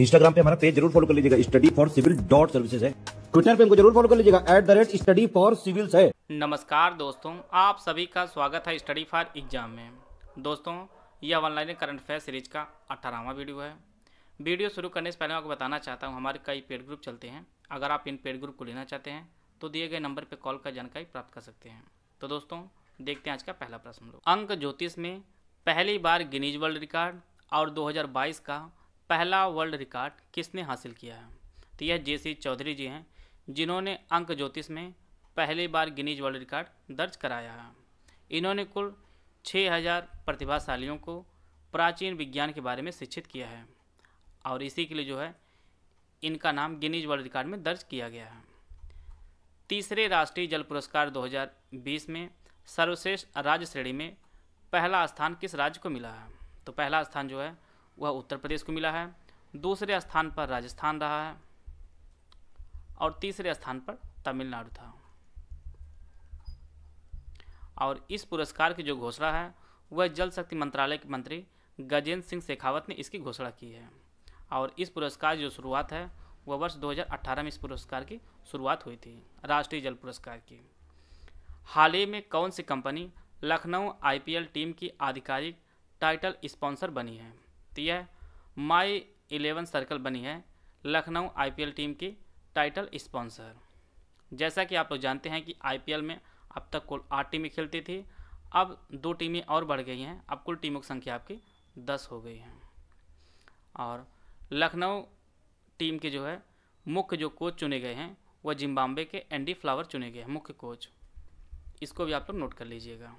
Instagram पे हमारा page जरूर फॉलो कर लीजिएगा study for civil dot services है ट्विटर पे हमको जरूर फॉलो कर लीजिएगा at the rate study for civils है नमस्कार दोस्तों आप सभी का स्वागत है स्टडी फॉर एग्जाम में दोस्तों यह ऑनलाइन करंट अफेयर सीरीज का अठारहवा वीडियो है वीडियो शुरू करने से पहले मैं आपको बताना चाहता हूँ हमारे कई पेड ग्रुप चलते हैं अगर आप इन पेड ग्रुप को लेना चाहते हैं तो दिए गए नंबर पर कॉल कर जानकारी प्राप्त कर सकते हैं तो दोस्तों देखते हैं आज का पहला प्रश्न अंक ज्योतिष में पहली बार गिनीज वर्ल्ड रिकॉर्ड और 2022 का पहला वर्ल्ड रिकॉर्ड किसने हासिल किया है तो यह जे सी चौधरी जी हैं जिन्होंने अंक ज्योतिष में पहली बार गिनीज वर्ल्ड रिकॉर्ड दर्ज कराया है इन्होंने कुल 6000 प्रतिभाशालियों को प्राचीन विज्ञान के बारे में शिक्षित किया है और इसी के लिए जो है इनका नाम गिनीज वर्ल्ड रिकॉर्ड में दर्ज किया गया है तीसरे राष्ट्रीय जल पुरस्कार 2020 में सर्वश्रेष्ठ राज्य श्रेणी में पहला स्थान किस राज्य को मिला है तो पहला स्थान जो है वह उत्तर प्रदेश को मिला है दूसरे स्थान पर राजस्थान रहा है और तीसरे स्थान पर तमिलनाडु था और इस पुरस्कार की जो घोषणा है वह जल शक्ति मंत्रालय के मंत्री गजेंद्र सिंह शेखावत ने इसकी घोषणा की है और इस पुरस्कार की जो शुरुआत है वह वर्ष 2018 में इस पुरस्कार की शुरुआत हुई थी राष्ट्रीय जल पुरस्कार की हाल ही में कौन सी कंपनी लखनऊ आईपीएल टीम की आधिकारिक टाइटल स्पॉन्सर बनी है दिया है माई इलेवन सर्कल बनी है लखनऊ आईपीएल टीम की टाइटल स्पॉन्सर जैसा कि आप लोग जानते हैं कि आईपीएल में अब तक कुल आठ टीमें खेलती थी अब दो टीमें और बढ़ गई हैं अब कुल टीमों की संख्या आपकी दस हो गई है और लखनऊ टीम के जो है मुख्य जो कोच चुने गए हैं वह जिम्बाब्वे के एंडी फ्लावर चुने गए हैं मुख्य कोच इसको भी आप लोग नोट कर लीजिएगा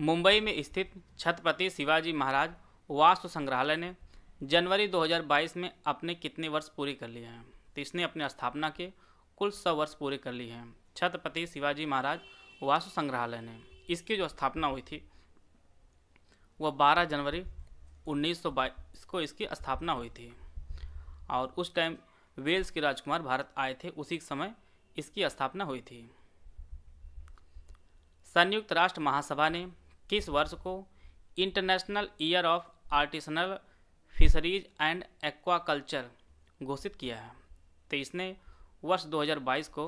मुंबई में स्थित छत्रपति शिवाजी महाराज वास्तु संग्रहालय ने जनवरी 2022 में अपने कितने वर्ष पूरे कर लिए हैं तो इसने अपने स्थापना के कुल सौ वर्ष पूरे कर लिए हैं छत्रपति शिवाजी महाराज वास्तु संग्रहालय ने इसकी जो स्थापना हुई थी वह 12 जनवरी 1922 को इसकी स्थापना हुई थी और उस टाइम वेल्स के राजकुमार भारत आए थे उसी समय इसकी स्थापना हुई थी संयुक्त राष्ट्र महासभा ने किस वर्ष को international year of artisanal fisheries and aquaculture घोषित किया है तो इसने वर्ष 2022 को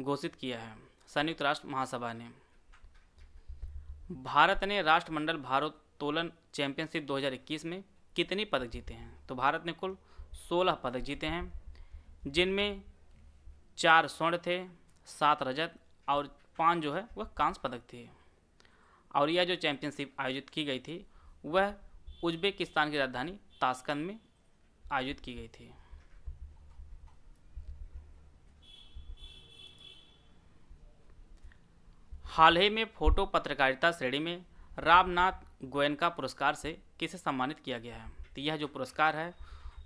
घोषित किया है संयुक्त राष्ट्र महासभा ने भारत ने राष्ट्रमंडल भारोत्तोलन चैंपियनशिप 2021 में कितने पदक जीते हैं तो भारत ने कुल 16 पदक जीते हैं जिनमें चार स्वर्ण थे सात रजत और पांच जो है वह कांस्य पदक थे और यह जो चैंपियनशिप आयोजित की गई थी वह उज्बेकिस्तान की राजधानी ताशकंद में आयोजित की गई थी हाल ही में फोटो पत्रकारिता श्रेणी में रामनाथ गोयनका पुरस्कार से किसे सम्मानित किया गया है तो यह जो पुरस्कार है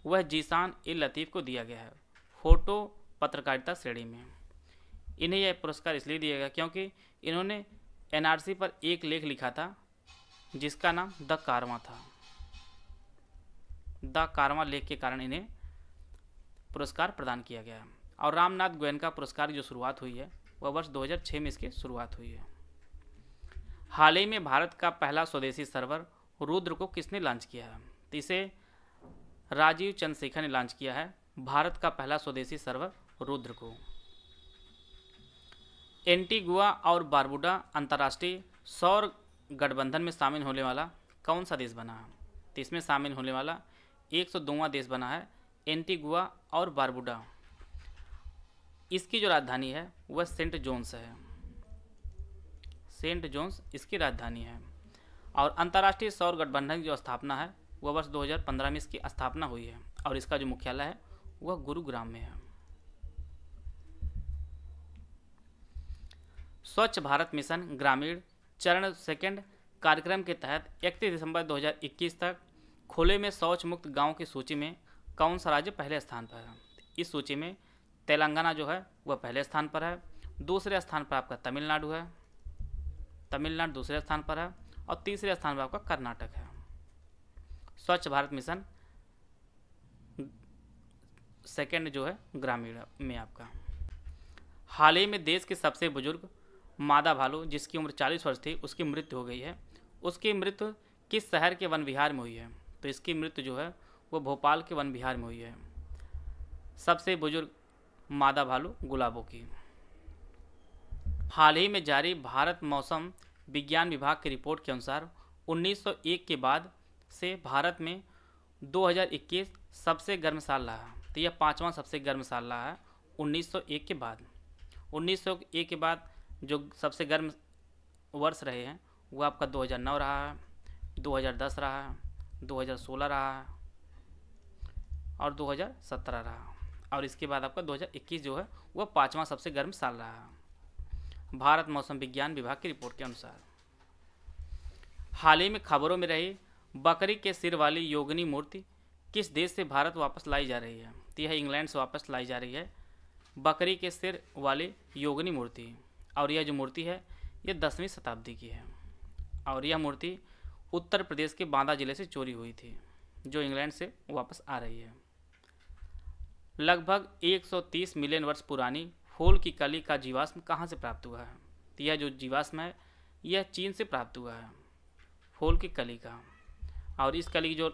वह जीशान ए लतीफ़ को दिया गया है फोटो पत्रकारिता श्रेणी में इन्हें यह पुरस्कार इसलिए दिया गया क्योंकि इन्होंने एनआरसी पर एक लेख लिखा था जिसका नाम द कारवा था द कारवा लेख के कारण इन्हें पुरस्कार प्रदान किया गया और रामनाथ गोयन का पुरस्कार जो शुरुआत हुई है वह वर्ष 2006 में इसकी शुरुआत हुई है हाल ही में भारत का पहला स्वदेशी सर्वर रुद्र को किसने लॉन्च किया है तो इसे राजीव चंद्रशेखर ने लॉन्च किया है भारत का पहला स्वदेशी सर्वर रुद्र को एंटीगुआ और बारबुडा अंतर्राष्ट्रीय सौर गठबंधन में शामिल होने वाला कौन सा देश बना है तो इसमें शामिल होने वाला एक सौ देश बना है एंटीगुआ और बारबुडा इसकी जो राजधानी है वह सेंट जोन्स है सेंट जोन्स इसकी राजधानी है और अंतर्राष्ट्रीय सौर गठबंधन की जो स्थापना है वह वर्ष 2015 में इसकी स्थापना हुई है और इसका जो मुख्यालय है वह गुरुग्राम में है स्वच्छ भारत मिशन ग्रामीण चरण सेकंड कार्यक्रम के तहत इकतीस दिसंबर 2021 तक खुले में शौच मुक्त गाँव की सूची में कौन सा राज्य पहले स्थान पर है इस सूची में तेलंगाना जो है वह पहले स्थान पर है दूसरे स्थान पर आपका तमिलनाडु है तमिलनाडु दूसरे स्थान पर है और तीसरे स्थान पर आपका कर्नाटक है स्वच्छ भारत मिशन सेकेंड जो है ग्रामीण में आपका हाल ही में देश के सबसे बुजुर्ग मादा भालू जिसकी उम्र 40 वर्ष थी उसकी मृत्यु हो गई है उसकी मृत्यु किस शहर के वन विहार में हुई है तो इसकी मृत्यु जो है वो भोपाल के वन विहार में हुई है सबसे बुजुर्ग मादा भालू गुलाबों की हाल ही में जारी भारत मौसम विज्ञान विभाग की रिपोर्ट के अनुसार 1901 के बाद से भारत में 2021 सबसे गर्म साल रहा तो यह पाँचवा सबसे गर्म साल रहा है 1901 के बाद 1901 के बाद जो सबसे गर्म वर्ष रहे हैं वो आपका 2009 रहा है 2010 रहा है 2016 रहा है और 2017 रहा और इसके बाद आपका 2021 जो है वह पाँचवा सबसे गर्म साल रहा भारत मौसम विज्ञान विभाग की रिपोर्ट के अनुसार हाल ही में खबरों में रही बकरी के सिर वाली योगनी मूर्ति किस देश से भारत वापस लाई जा रही है तो यह इंग्लैंड से वापस लाई जा रही है बकरी के सिर वाली योगनी मूर्ति और यह जो मूर्ति है ये दसवीं शताब्दी की है और यह मूर्ति उत्तर प्रदेश के बांदा जिले से चोरी हुई थी जो इंग्लैंड से वापस आ रही है लगभग 130 मिलियन वर्ष पुरानी फूल की कली का जीवाश्म कहाँ से प्राप्त हुआ है यह जो जीवाश्म है यह चीन से प्राप्त हुआ है फूल की कली का और इस कली की जो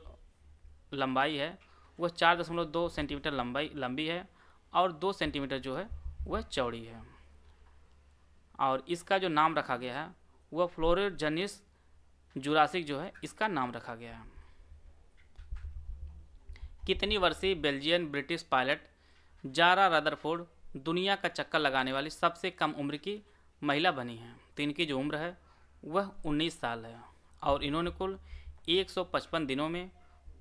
लंबाई है वह चार दशमलव दो सेंटीमीटर लंबाई लंबी है और दो सेंटीमीटर जो है वह चौड़ी है और इसका जो नाम रखा गया है वह जनिस जुरासिक जो है इसका नाम रखा गया है कितनी वर्षीय Belgian British pilot Zara Rutherford दुनिया का चक्कर लगाने वाली सबसे कम उम्र की महिला बनी है तो इनकी जो उम्र है वह 19 साल है और इन्होंने कुल 155 दिनों में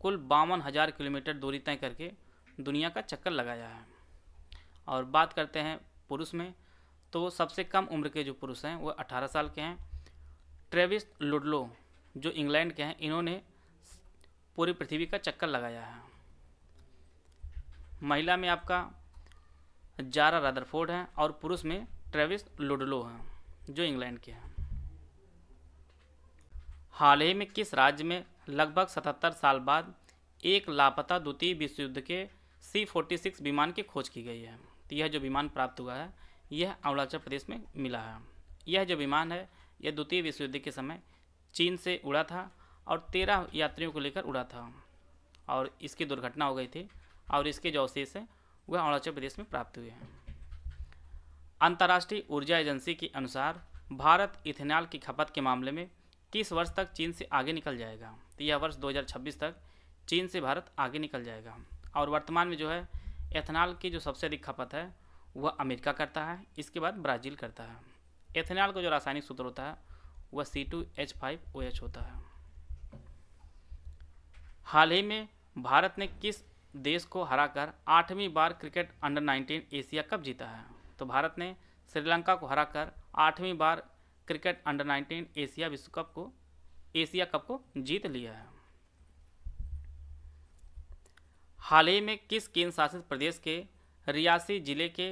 कुल बावन हज़ार किलोमीटर दूरी तय करके दुनिया का चक्कर लगाया है और बात करते हैं पुरुष में तो सबसे कम उम्र के जो पुरुष हैं वो 18 साल के हैं ट्रेविस लुडलो जो इंग्लैंड के हैं इन्होंने पूरी पृथ्वी का चक्कर लगाया है महिला में आपका जारा रदरफोर्ड है और पुरुष में ट्रेविस लुडलो हैं जो इंग्लैंड के हैं हाल ही में किस राज्य में लगभग 77 साल बाद एक लापता द्वितीय विश्व युद्ध के सी सिक्स विमान की खोज की गई है तो यह जो विमान प्राप्त हुआ है यह अरुणाचल प्रदेश में मिला है यह जो विमान है यह द्वितीय विश्व युद्ध के समय चीन से उड़ा था और तेरह यात्रियों को लेकर उड़ा था और इसकी दुर्घटना हो गई थी और इसके जो अवशेष हैं वह अरुणाचल प्रदेश में प्राप्त हुए हैं अंतर्राष्ट्रीय ऊर्जा एजेंसी के अनुसार भारत इथेनॉल की खपत के मामले में किस वर्ष तक चीन से आगे निकल जाएगा तो यह वर्ष 2026 तक चीन से भारत आगे निकल जाएगा और वर्तमान में जो है एथेनॉल की जो सबसे अधिक खपत है वह अमेरिका करता है इसके बाद ब्राज़ील करता है एथेनॉल का जो रासायनिक सूत्र होता है वह C two H five O H होता है हाल ही में भारत ने किस देश को हराकर आठवीं बार क्रिकेट अंडर 19 एशिया कप जीता है तो भारत ने श्रीलंका को हराकर आठवीं बार क्रिकेट अंडर 19 एशिया विश्व कप को एशिया कप को जीत लिया है हाल ही में किस केंद्र शासित प्रदेश के रियासी जिले के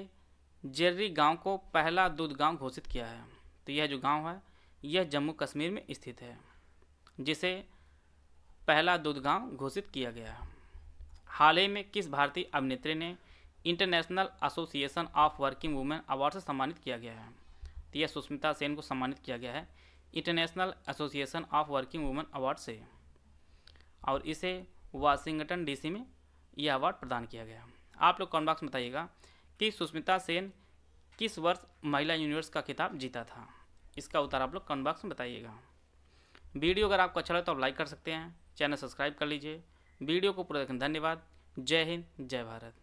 जेर्री गांव को पहला दूध गांव घोषित किया है तो यह जो गांव है यह जम्मू कश्मीर में स्थित है जिसे पहला दूध गांव घोषित किया गया है हाल ही में किस भारतीय अभिनेत्री ने international association of working women award से सम्मानित किया गया है तो यह सुष्मिता सेन को सम्मानित किया गया है international association of working women award से और इसे वाशिंगटन डीसी में यह अवार्ड प्रदान किया गया आप लोग कॉमेंट बॉक्स में बताइएगा कि सुष्मिता सेन किस वर्ष महिला यूनिवर्स का खिताब जीता था इसका उत्तर आप लोग कमेंट बॉक्स में बताइएगा वीडियो अगर आपको अच्छा लगे तो आप लाइक कर सकते हैं चैनल सब्सक्राइब कर लीजिए वीडियो को पूरा देखें धन्यवाद जय हिंद जय भारत